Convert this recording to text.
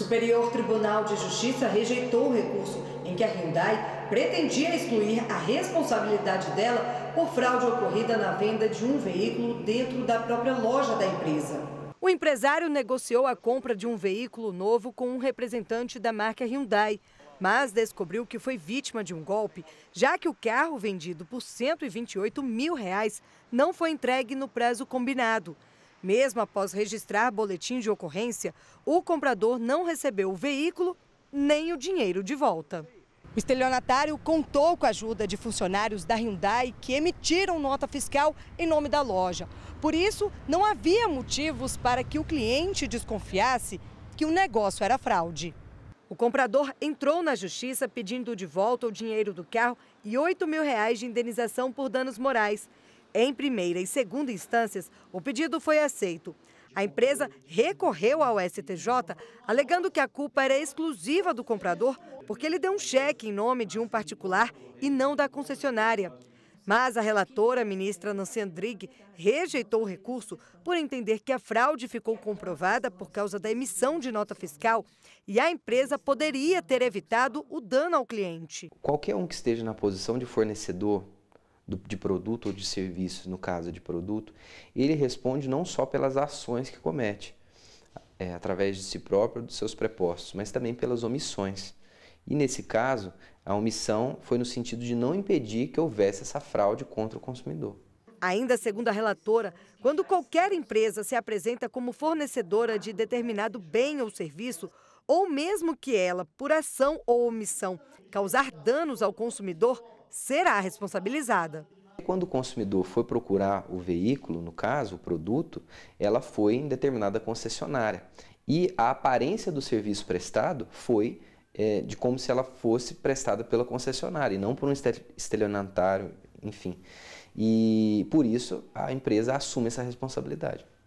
Superior Tribunal de Justiça rejeitou o recurso em que a Hyundai pretendia excluir a responsabilidade dela por fraude ocorrida na venda de um veículo dentro da própria loja da empresa. O empresário negociou a compra de um veículo novo com um representante da marca Hyundai, mas descobriu que foi vítima de um golpe, já que o carro vendido por 128 mil reais não foi entregue no prazo combinado. Mesmo após registrar boletim de ocorrência, o comprador não recebeu o veículo nem o dinheiro de volta. O estelionatário contou com a ajuda de funcionários da Hyundai que emitiram nota fiscal em nome da loja. Por isso, não havia motivos para que o cliente desconfiasse que o negócio era fraude. O comprador entrou na justiça pedindo de volta o dinheiro do carro e 8 mil reais de indenização por danos morais. Em primeira e segunda instâncias, o pedido foi aceito. A empresa recorreu ao STJ, alegando que a culpa era exclusiva do comprador, porque ele deu um cheque em nome de um particular e não da concessionária. Mas a relatora, ministra Nancy Andrighi, rejeitou o recurso por entender que a fraude ficou comprovada por causa da emissão de nota fiscal e a empresa poderia ter evitado o dano ao cliente. Qualquer um que esteja na posição de fornecedor do, de produto ou de serviços, no caso de produto, ele responde não só pelas ações que comete, é, através de si próprio, dos seus prepostos, mas também pelas omissões. E nesse caso, a omissão foi no sentido de não impedir que houvesse essa fraude contra o consumidor. Ainda segundo a relatora, quando qualquer empresa se apresenta como fornecedora de determinado bem ou serviço, ou mesmo que ela, por ação ou omissão, causar danos ao consumidor, será responsabilizada. Quando o consumidor foi procurar o veículo, no caso, o produto, ela foi em determinada concessionária. E a aparência do serviço prestado foi é, de como se ela fosse prestada pela concessionária e não por um estelionatário, enfim. E por isso a empresa assume essa responsabilidade.